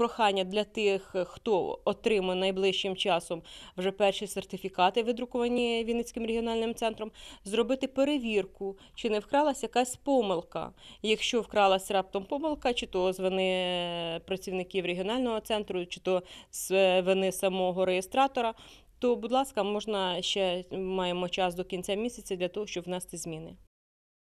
прохання для тих, хто отримає найближчим часом вже перші сертифікати, видрукувані Вінницьким регіональним центром, зробити перевірку, чи не вкралася якась помилка. Якщо вкралася раптом помилка, чи то з вини працівників регіонального центру, чи то з вини самого реєстратора. То, будь ласка, можна ще маємо час до кінця місяця для того, щоб внести зміни.